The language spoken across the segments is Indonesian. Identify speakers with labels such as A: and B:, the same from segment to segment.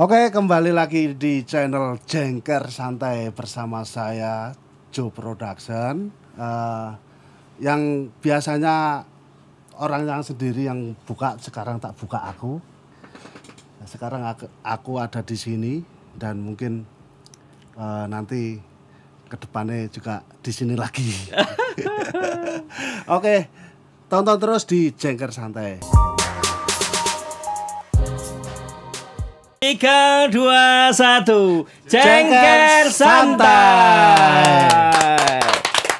A: Oke, kembali lagi di channel Jengker Santai bersama saya Joe Production. Uh, yang biasanya orang yang sendiri yang buka sekarang tak buka aku. Nah, sekarang aku, aku ada di sini dan mungkin uh, nanti kedepannya juga di sini lagi. Oke, tonton terus di Jengker Santai. Tiga, dua, satu. Cengker santai.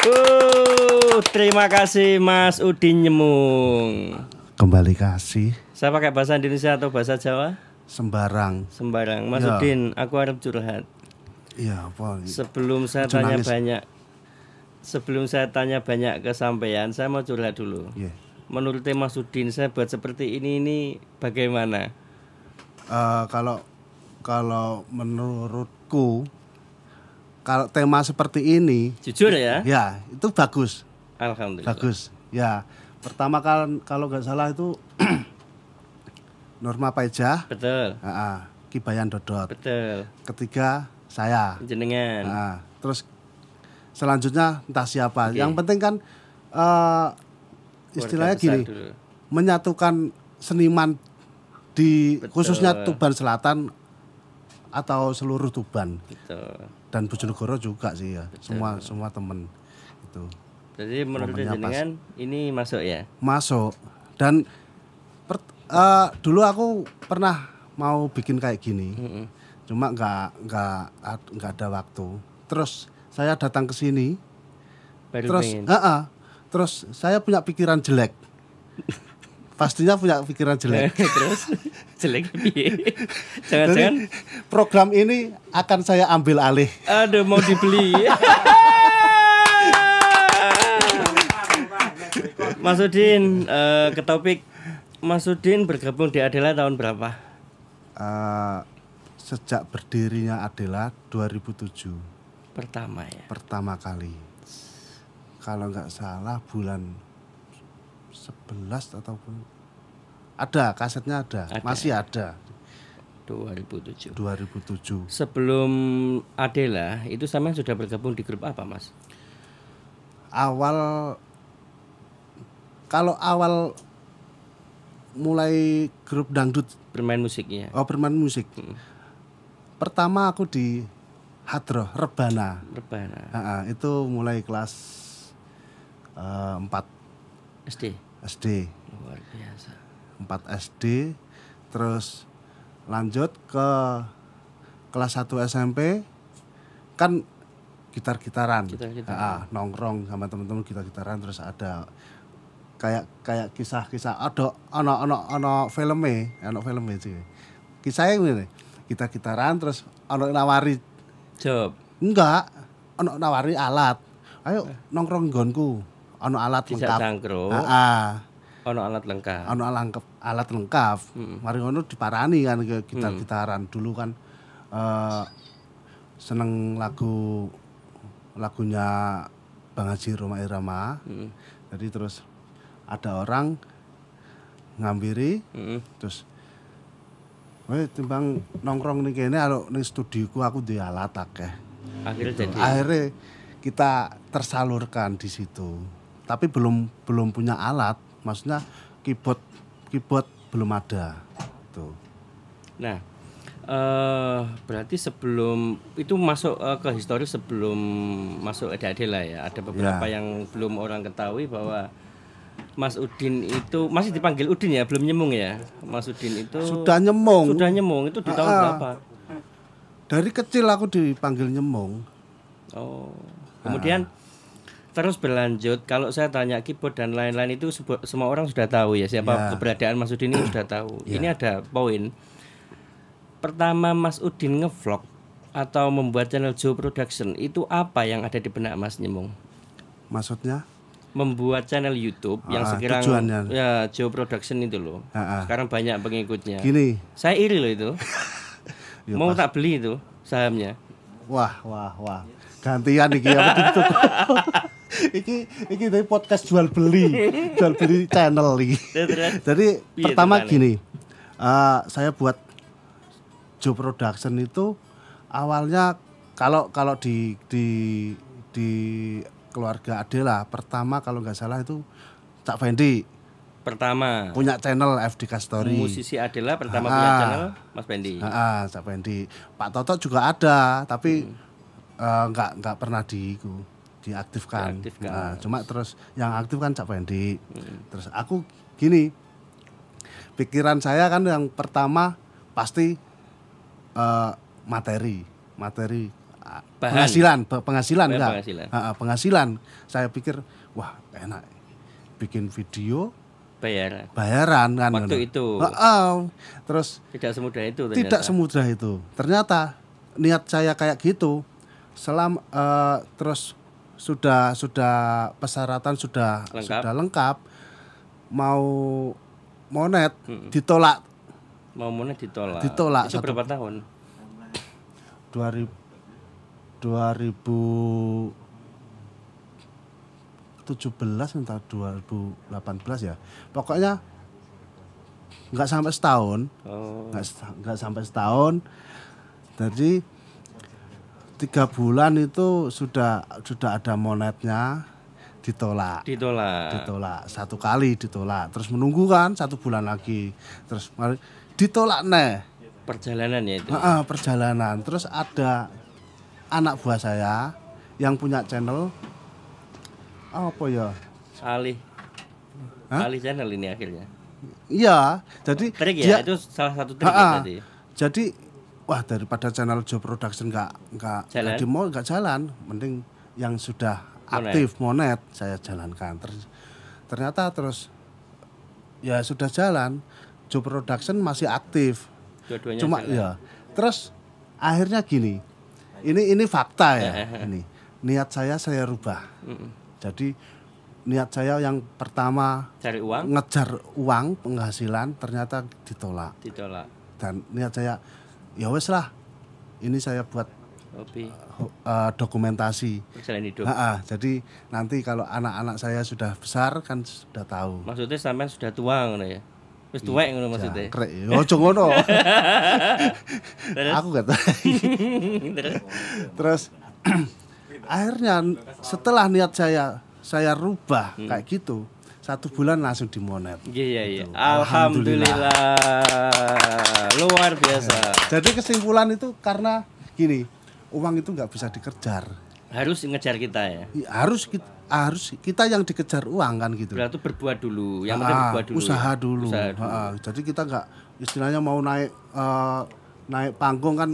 B: Uh, terima kasih Mas Udin Nyemung.
A: Kembali kasih.
B: Saya pakai bahasa Indonesia atau bahasa Jawa? Sembarang. Sembarang. Mas ya. Udin, aku harap curhat. Iya, apa? Sebelum saya Cunangis. tanya banyak, sebelum saya tanya banyak kesampaian, saya mau curhat dulu. Yeah. Menurut Mas Udin, saya buat seperti ini ini bagaimana?
A: Eh, kalau kalau menurutku kalau tema seperti ini jujur ya ya itu bagus alhamdulillah bagus ya pertama kan kalau nggak salah itu Norma Paijah betul uh, uh, Kibayan Dodot betul ketiga saya jenengan uh, terus selanjutnya entah siapa okay. yang penting kan uh, istilahnya gini dulu. menyatukan seniman di Betul. khususnya Tuban Selatan atau seluruh Tuban. Betul. Dan Bojonegoro juga sih ya. Betul. Semua semua temen itu.
B: Jadi menurut jenengan ini masuk ya?
A: Masuk. Dan per, uh, eh, dulu aku pernah mau bikin kayak gini. Mm -hmm. Cuma nggak nggak nggak ada waktu. Terus saya datang ke sini. Terus, uh -uh, terus saya punya pikiran jelek. pastinya punya pikiran jelek. Terus jelek Jangan-jangan program ini akan saya ambil alih. Aduh mau dibeli.
B: Mas Udin uh, ke topik Mas Udin bergabung di Adela tahun berapa?
A: Uh, sejak berdirinya Adela 2007. Pertama ya. Pertama kali. Kalau nggak salah bulan 11 ataupun ada kasetnya ada, ada. masih ada 2007 2007
B: sebelum Adela itu sama sudah bergabung di grup apa
A: mas awal kalau awal mulai grup dangdut bermain musiknya oh bermain musik hmm. pertama aku di Hadroh Rebana Rebana ha -ha, itu mulai kelas eh, empat 4 SD. SD. Luar biasa. 4 SD terus lanjut ke kelas 1 SMP kan gitar-gitaran. Gitar-gitaran. Ah, nongkrong sama teman-teman gitar-gitaran terus ada kayak kayak kisah-kisah ada ana ana ana filme, ana filme sih. Kisah Kisahnya e ini kita gitaran terus ana nawari job. Enggak, ana nawari alat. Ayo nongkrong gonku ono alat Dijak lengkap.
B: Heeh. Ono alat lengkap. Ono alat
A: lengkap, alat lengkap. Hmm. Mari ono diparani kan ke gitar-gitaran mm. hmm. dulu kan uh, seneng lagu lagunya Bang Haji Roma Irama. Hmm. Jadi terus ada orang ngambiri, hmm. terus Weh, timbang nongkrong nih kayaknya, kalau nih studiku aku di alat akeh. Akhirnya gitu. Akhirnya kita tersalurkan di situ tapi belum belum punya alat maksudnya keyboard keyboard belum ada itu nah
B: uh, berarti sebelum itu masuk uh, ke histori sebelum masuk ada Adela ya ada beberapa ya. yang belum orang ketahui bahwa Mas Udin itu masih dipanggil Udin ya belum nyemung ya Mas Udin itu sudah nyemung sudah
A: nyemung itu di tahun uh, berapa dari kecil aku dipanggil nyemung
B: oh kemudian uh terus berlanjut kalau saya tanya keyboard dan lain-lain itu semua orang sudah tahu ya siapa ya. keberadaan Mas Udin ini sudah tahu ya. ini ada poin pertama Mas Udin ngevlog atau membuat channel Joe Production itu apa yang ada di benak Mas Nyemung maksudnya membuat channel YouTube ah, yang sekarang tujuannya. ya Joe Production itu loh ah, ah. sekarang banyak pengikutnya gini saya iri loh itu ya, mau pas. tak beli itu sahamnya
A: wah wah wah gantian nih ya betul iki iki dari podcast jual beli jual beli channel jadi pertama gini uh, saya buat Joe Production itu awalnya kalau kalau di di di keluarga Adela pertama kalau nggak salah itu Cak Fendi
B: pertama
A: punya channel FDK Story musisi
B: Adela pertama ah, punya channel Mas Fendi ah, ah,
A: Cak Fendi Pak Toto juga ada tapi hmm. Eh, nggak hmm. uh, nggak pernah diiku diaktifkan. diaktifkan. Nah, cuma terus yang aktif kan Cak Fendi. Hmm. Terus aku gini, pikiran saya kan yang pertama pasti uh, materi, materi ah, Bahan. penghasilan, penghasilan enggak? Penghasilan. Ha, penghasilan. Saya pikir wah enak bikin video bayaran bayaran kan waktu kan. itu uh, uh,
B: terus tidak semudah itu ternyata. tidak
A: semudah itu ternyata niat saya kayak gitu selam uh, terus sudah sudah persyaratan sudah lengkap. sudah lengkap mau monet hmm. ditolak
B: mau monet ditolak ditolak itu berapa satu,
A: tahun 2000 2017 entah 2018 ya pokoknya nggak sampai setahun oh. nggak oh. nggak sampai setahun jadi tiga bulan itu sudah sudah ada monetnya ditolak ditolak ditolak satu kali ditolak terus menunggu kan satu bulan lagi terus ditolak nih perjalanan ya itu uh, perjalanan terus ada anak buah saya yang punya channel apa ya
B: alih Hah? alih channel ini akhirnya
A: iya jadi trik ya dia, itu salah satu trik uh, ya tadi jadi wah daripada channel Joe Production nggak nggak di mall nggak jalan, mending yang sudah aktif monet, monet saya jalankan. Ter, ternyata terus ya sudah jalan, Joe Production masih aktif.
B: dua Cuma jalan. ya.
A: Terus akhirnya gini, ini ini fakta ya ini. Niat saya saya rubah. Jadi niat saya yang pertama
B: cari uang ngejar
A: uang penghasilan ternyata ditolak ditolak dan niat saya ya wes lah ini saya buat Hobi. Uh, uh dokumentasi.
B: hidup. Ha -ha,
A: jadi nanti kalau anak-anak saya sudah besar kan sudah tahu. Maksudnya sampai sudah tua ngono ya. Wis tuwek ngono iya, maksudnya. Krek. Ya, ojo ngono. Aku gak tahu. Terus akhirnya setelah niat saya saya rubah hmm. kayak gitu satu bulan langsung di monet.
B: Iya, iya iya. Gitu. Alhamdulillah. Alhamdulillah. Luar biasa.
A: Jadi kesimpulan itu karena gini, uang itu nggak bisa dikejar.
B: Harus ngejar kita ya.
A: Iya, harus kita harus kita yang dikejar uang kan gitu.
B: Berarti berbuat dulu, yang ah, penting berbuat dulu. Usaha dulu. Usaha dulu. Ha, ah,
A: jadi kita nggak istilahnya mau naik uh, naik panggung kan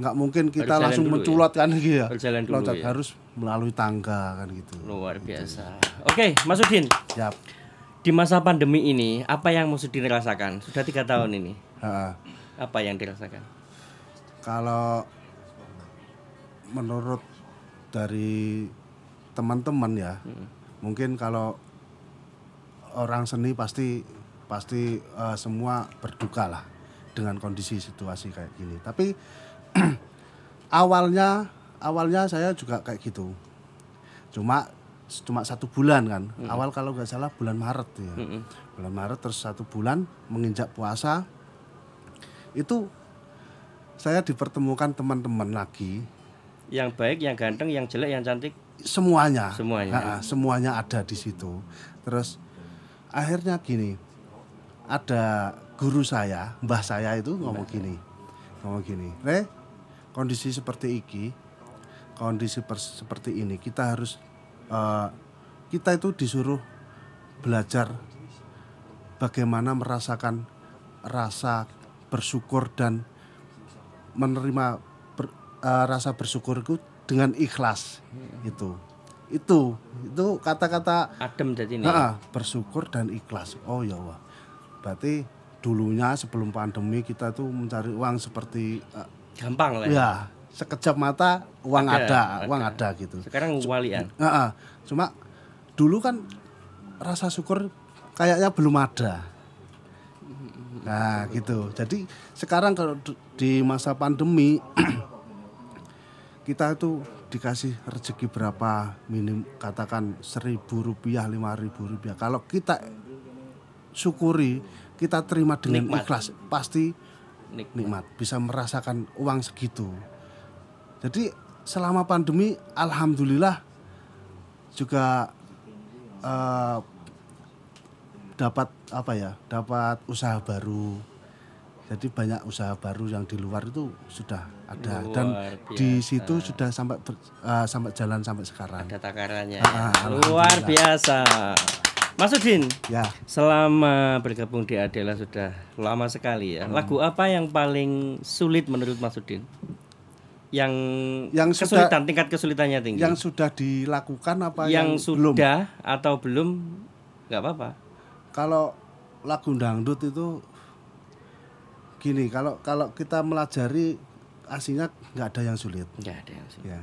A: nggak mungkin kita langsung ya? menculot ya? kan gitu ya. Harus jalan dulu Loncat, ya. Harus melalui tangga kan gitu. Luar gitu. biasa. Gitu.
B: Oke, Mas Udin. Yap. Di masa pandemi ini, apa yang Mas Udin rasakan? Sudah tiga tahun ini. Ha. Apa yang dirasakan?
A: Kalau menurut dari teman-teman ya, hmm. mungkin kalau orang seni pasti pasti uh, semua berduka lah dengan kondisi situasi kayak gini. Tapi awalnya awalnya saya juga kayak gitu cuma cuma satu bulan kan mm -hmm. awal kalau nggak salah bulan Maret ya mm -hmm. bulan Maret terus satu bulan menginjak puasa itu saya dipertemukan teman-teman lagi
B: yang baik yang ganteng yang jelek yang cantik
A: semuanya semuanya nah, semuanya ada di situ terus akhirnya gini ada guru saya mbah saya itu ngomong gini ngomong gini re kondisi seperti iki kondisi seperti ini kita harus uh, kita itu disuruh belajar bagaimana merasakan rasa bersyukur dan menerima ber, uh, rasa bersyukur itu dengan ikhlas hmm. itu itu itu kata-kata adem jadi ini nah, bersyukur dan ikhlas oh ya Allah berarti dulunya sebelum pandemi kita itu mencari uang seperti uh, gampang lah ya, ya sekejap mata uang ada, ada uang ada gitu. Sekarang walian. Uh, uh, cuma dulu kan rasa syukur kayaknya belum ada. Nah, gitu. Jadi sekarang kalau di masa pandemi kita itu dikasih rezeki berapa minim katakan seribu rupiah lima ribu rupiah kalau kita syukuri kita terima dengan nikmat. ikhlas pasti nikmat bisa merasakan uang segitu jadi selama pandemi alhamdulillah juga uh, dapat apa ya dapat usaha baru jadi banyak usaha baru yang di luar itu sudah ada luar dan biasa. di situ sudah sampai ber, uh, sampai jalan sampai sekarang ada takarannya
B: ah, ah luar biasa Mas Udin ya
A: selama
B: bergabung di Adela sudah lama sekali ya lagu apa yang paling sulit menurut Mas Udin yang yang kesulitan sudah, tingkat kesulitannya tinggi. Yang
A: sudah dilakukan apa yang, yang sudah
B: belum? atau belum nggak apa-apa.
A: Kalau lagu dangdut itu gini, kalau kalau kita melajari aslinya nggak ada yang sulit. Nggak ada yang sulit. Ya.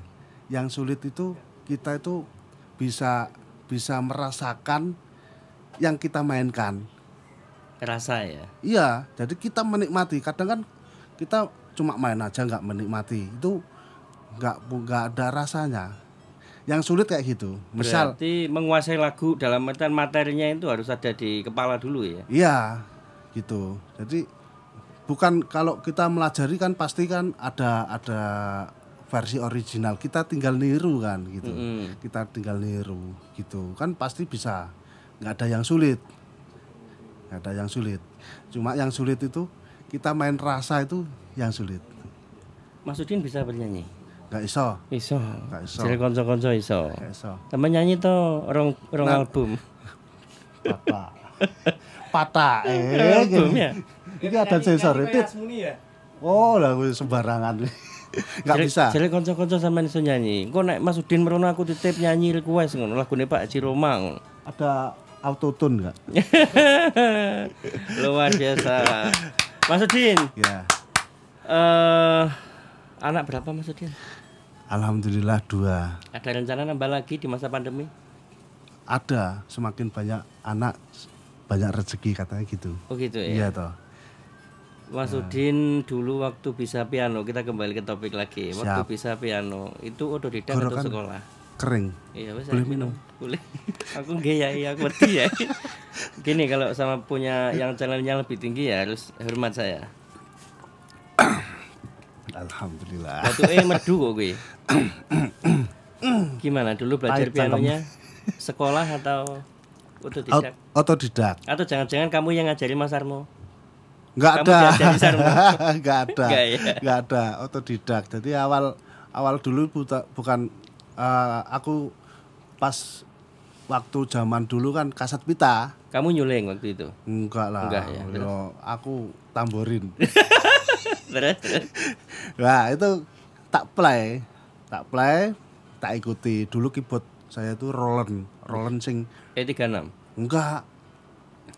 A: Yang sulit itu kita itu bisa bisa merasakan yang kita mainkan.
B: Rasa ya.
A: Iya, jadi kita menikmati. Kadang kan kita cuma main aja nggak menikmati itu nggak nggak ada rasanya yang sulit kayak gitu. Misal
B: Berarti menguasai lagu dalam artian materinya itu harus ada di kepala dulu ya.
A: Iya, gitu. Jadi bukan kalau kita melajari kan pasti kan ada ada versi original. Kita tinggal niru kan gitu. Mm -hmm. Kita tinggal niru gitu. Kan pasti bisa. nggak ada yang sulit. nggak ada yang sulit. Cuma yang sulit itu kita main rasa itu yang sulit. Mas Udin bisa bernyanyi? Gak iso. Iso. Gak iso. Jadi
B: konco-konco iso. Gak iso. Tapi nyanyi to rong rong nah, album. Patah.
A: Pata. Eh, album ya.
B: Ini ada sensor itu. Ya? Oh, lagu sembarangan. Gak bisa. Jadi konco-konco sama iso nyanyi. Gue naik Mas Udin aku titip nyanyi request ngono nih Pak Ciroma
A: Ada auto tune gak?
B: Luar biasa. Mas Udin. Yeah uh, anak berapa maksudnya?
A: Alhamdulillah dua.
B: Ada rencana nambah lagi di masa pandemi?
A: Ada, semakin banyak anak banyak rezeki katanya gitu. Oh gitu ya. Iya toh.
B: Mas nah. Udin dulu waktu bisa piano, kita kembali ke topik lagi. Siap. Waktu bisa piano itu udah di atau sekolah? Kering. Iya, bisa boleh minum. Boleh. aku nggak ya, iya aku mati ya. Gini kalau sama punya yang channelnya lebih tinggi ya harus hormat saya.
A: Alhamdulillah. Batu eh merdu
B: kok gue. Gimana dulu belajar pianonya? Sekolah atau otodidak? Otodidak. Atau jangan-jangan kamu yang ngajari Mas Armo?
A: Enggak ada. Enggak ada. Enggak ya? ada otodidak. Jadi awal awal dulu buta, bukan uh, aku pas waktu zaman dulu kan kasat pita.
B: Kamu nyuling waktu itu?
A: Enggak lah. Enggak ya. Yo, aku tamborin. terus nah itu tak play tak play tak ikuti dulu keyboard saya itu Roland Roland sing E36 eh, enggak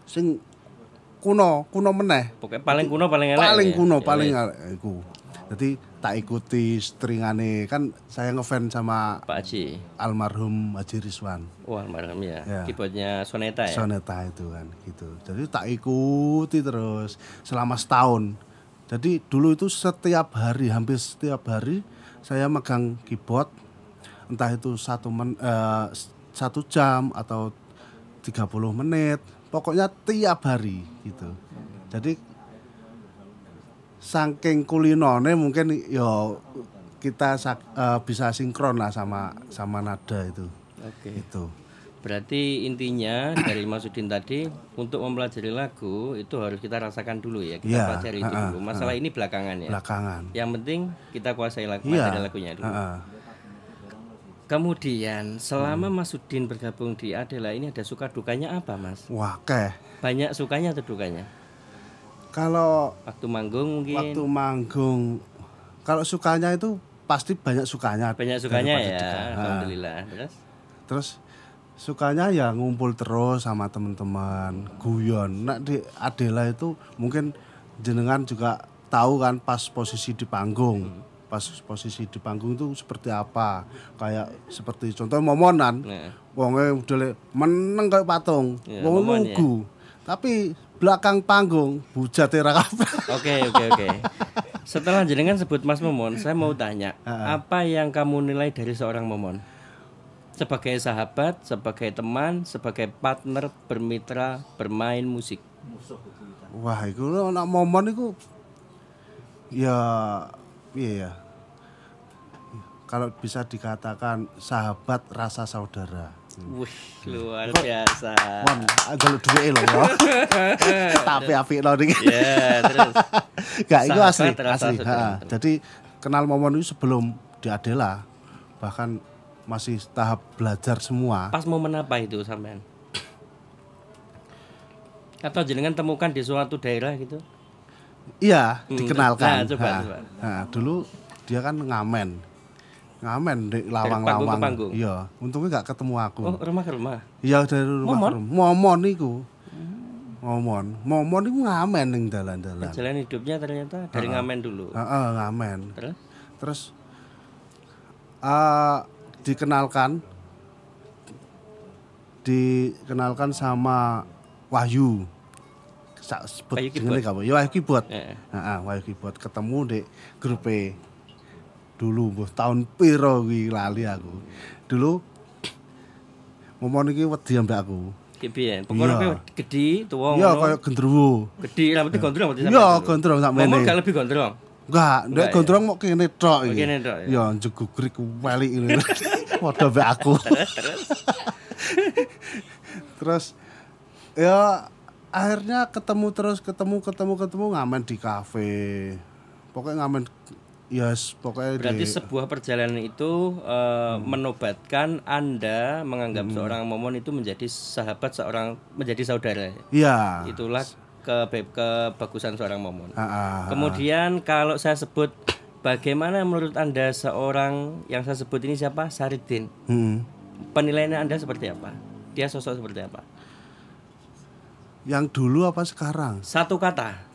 A: sing kuno kuno meneh pokoknya paling kuno paling elek paling ya. kuno iya, iya. ya? paling elek iku jadi tak ikuti stringane kan saya ngefans sama Pak Haji almarhum Haji Rizwan
B: oh almarhum ya, ya. keyboardnya Soneta ya Soneta
A: itu kan gitu jadi tak ikuti terus selama setahun jadi dulu itu setiap hari, hampir setiap hari saya megang keyboard, entah itu satu men, uh, satu jam atau 30 menit, pokoknya tiap hari gitu. Jadi saking kulinone mungkin yo ya kita uh, bisa sinkron lah sama sama nada itu. Oke. Okay. Itu.
B: Berarti intinya dari Mas Udin tadi untuk mempelajari lagu itu harus kita rasakan dulu ya. Kita ya, pelajari itu dulu. Masalah ini belakangan ya. Belakangan. Yang penting kita kuasai lagu ya, lagunya dulu. Uh, Kemudian selama hmm. Mas Udin bergabung di Adela ini ada suka dukanya apa, Mas?
A: Wah, keh.
B: Banyak sukanya atau dukanya?
A: Kalau waktu manggung mungkin. Waktu manggung kalau sukanya itu pasti banyak sukanya. Banyak sukanya ya. Alhamdulillah. Terus? Terus sukanya ya ngumpul terus sama teman-teman guyon nak di Adela itu mungkin jenengan juga tahu kan pas posisi di panggung pas posisi di panggung itu seperti apa kayak seperti contoh momonan yeah. yang udah meneng kayak patung yeah, wong nunggu ya. tapi belakang panggung bujat era Oke oke oke. Setelah jenengan
B: sebut Mas Momon, saya mau tanya, apa yang kamu nilai dari seorang Momon? sebagai sahabat, sebagai teman, sebagai partner, bermitra, bermain musik.
A: Wah, itu anak momon momen itu ya iya ya. Kalau bisa dikatakan sahabat rasa saudara.
B: Wih, luar biasa. Mon, lo duwe lho ya. Tapi api lo dingin. Ya, terus. Gak itu asli, asli. Jadi
A: kenal momon itu sebelum di Adela bahkan masih tahap belajar semua. Pas
B: mau apa itu sampean? Atau jenengan temukan di suatu daerah gitu?
A: Iya, hmm, nah, dikenalkan. Nah, coba, ha, coba. Ha, dulu dia kan ngamen. Ngamen di lawang-lawang. Iya, untungnya nggak ketemu aku. Oh, rumah ke rumah. Iya, dari rumah Momon? ke rumah. Momon niku. Momon. Momon itu ngamen ning dalan-dalan.
B: Jalan hidupnya ternyata dari uh, ngamen dulu.
A: Heeh, ngamen. Terus? Terus uh, dikenalkan dikenalkan sama Wahyu sebut jenenge kamu ya Wahyu keyboard Wahyu keyboard ketemu di grup E dulu tahun piro lali aku dulu momon iki wedi ambek aku Pokoknya iya.
B: gede, tuwa. Iya, kaya
A: gendruwo.
B: Gede, rambutnya Iya, e. lebih Enggak, enggak ya. gondrong
A: mau kene tok oh, iki. Kene tok. Ya, ya njegugrik wali ini, Padha mbek aku. Terus. terus ya akhirnya ketemu terus ketemu ketemu ketemu ngamen di kafe. Pokoknya ngamen Yes, pokoknya berarti di...
B: sebuah perjalanan itu uh, hmm. menobatkan Anda menganggap hmm. seorang momon itu menjadi sahabat seorang menjadi saudara. Iya. Itulah ke kebagusan seorang momon.
A: Ah, ah, ah, Kemudian
B: kalau saya sebut bagaimana menurut Anda seorang yang saya sebut ini siapa? Saridin. Hmm. Penilaiannya Anda seperti apa? Dia sosok seperti apa?
A: Yang dulu apa sekarang? Satu
B: kata.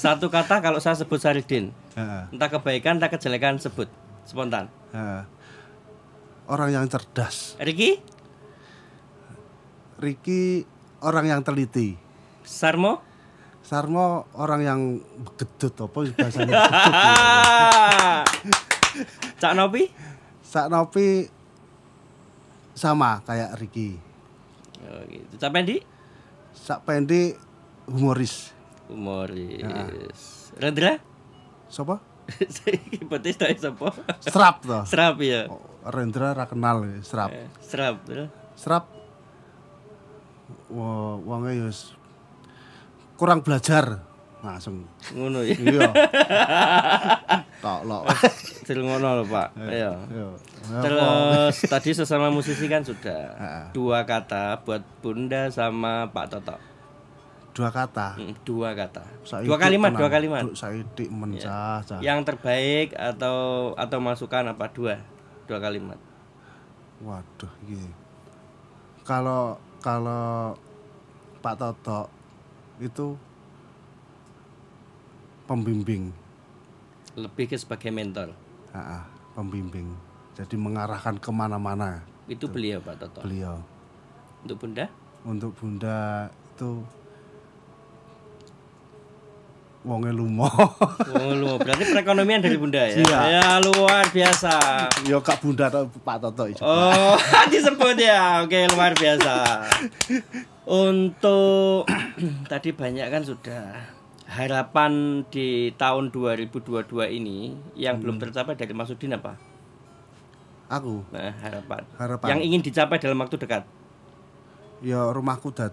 B: Satu kata kalau saya sebut
A: Saridin. Ah. ah.
B: Entah kebaikan entah kejelekan sebut spontan.
A: Ah. ah. Orang yang cerdas. Riki? Riki orang yang teliti. Sarmo? Sarmo orang yang gedut apa bahasanya gedut. Ya. Cak Nopi? Cak Nopi sama kayak Riki. Oh gitu. Cak Pendi? Cak Pendi humoris. Humoris. Ya. Rendra? Siapa?
B: Hipotis tak siapa? Serap toh. Serap ya. Oh,
A: Rendra rakenal, kenal ya, serap. Eh, serap. Serap wonge kurang belajar langsung ngono ya. Iya. Tok lo
B: Cil ngono lho, Pak. Eh, iya. iya. Terus tadi sesama musisi kan sudah. Dua kata buat Bunda sama Pak Toto.
A: Dua kata. Mm, dua kata. dua kalimat, dua kalimat. Saidik mencah. Iya.
B: Ya. Yang terbaik atau atau masukan apa dua? Dua kalimat.
A: Waduh, gini. Iya. Kalau kalau Pak Toto itu pembimbing
B: lebih ke sebagai mentor
A: Aa, pembimbing jadi mengarahkan kemana-mana itu, itu beliau Pak Toto beliau untuk bunda untuk bunda itu wonge lumo. Wong lumo. Berarti perekonomian dari Bunda ya. Iya. Ya luar biasa. Yo Kak Bunda atau Pak Toto itu.
B: Oh, disebut ya. Oke, luar biasa. Untuk tadi banyak kan sudah harapan di tahun 2022 ini yang hmm. belum tercapai dari Mas Udin apa? Aku. Nah, harapan. Harapan. Yang ingin dicapai dalam waktu dekat.
A: Ya rumahku dat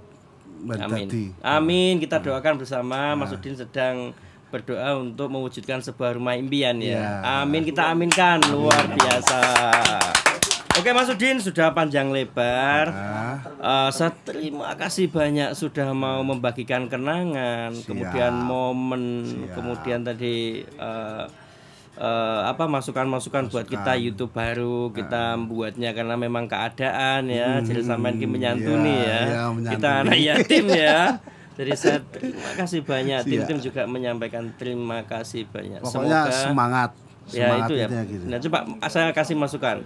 A: Amin.
B: Amin. Kita doakan bersama. Ya. Mas Udin sedang berdoa untuk mewujudkan sebuah rumah impian ya. ya. Amin kita aminkan Amin. luar biasa. Oke Mas Udin sudah panjang lebar. Nah. Uh, saya terima kasih banyak sudah mau membagikan kenangan, Siap. kemudian momen, Siap. kemudian tadi uh, uh, apa masukan-masukan buat kita YouTube baru kita ah. buatnya karena memang keadaan ya hmm, jadi sampean ki iya, menyantuni ya, ya. ya menyantuni. kita anak yatim ya jadi saya terima kasih banyak tim-tim juga menyampaikan terima kasih banyak pokoknya Semoga, semangat ya itu ya gitu. nah coba saya kasih masukan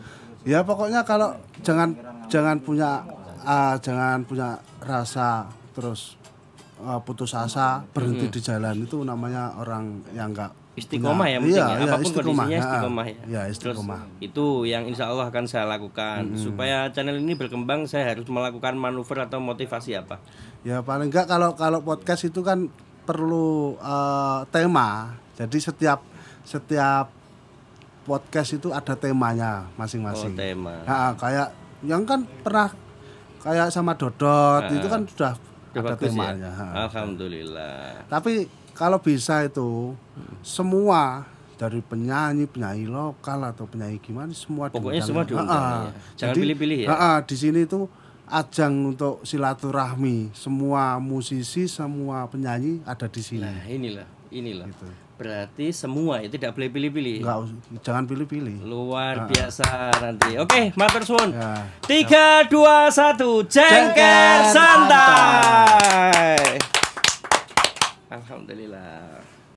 A: ya pokoknya kalau jangan jangan punya uh, jangan punya rasa terus ah, putus asa berhenti hmm. di jalan itu namanya orang yang enggak istiqomah ya mungkin iya, ya. Iya, apapun istiqomah, kondisinya istiqomah ya. ya istiqomah.
B: Terus itu yang insya Allah akan saya lakukan hmm. supaya channel ini berkembang saya harus melakukan manuver atau motivasi apa?
A: Ya paling enggak kalau kalau podcast itu kan perlu uh, tema. Jadi setiap setiap podcast itu ada temanya masing-masing. Oh,
B: tema. Nah,
A: kayak yang kan pernah kayak sama Dodot nah, itu kan sudah
B: ada ya? temanya. Ya? Alhamdulillah.
A: Tapi kalau bisa itu semua dari penyanyi penyanyi lokal atau penyanyi gimana semua pokoknya diundang. semua ya. diundang Ya. jangan pilih-pilih ya ha -ha, di sini itu ajang untuk silaturahmi semua musisi semua penyanyi ada di sini nah
B: inilah inilah gitu. berarti semua ya tidak boleh pilih-pilih jangan pilih-pilih luar ha biasa nanti oke okay, matur suwun ya, tiga dua satu jengker santai, santai. Alhamdulillah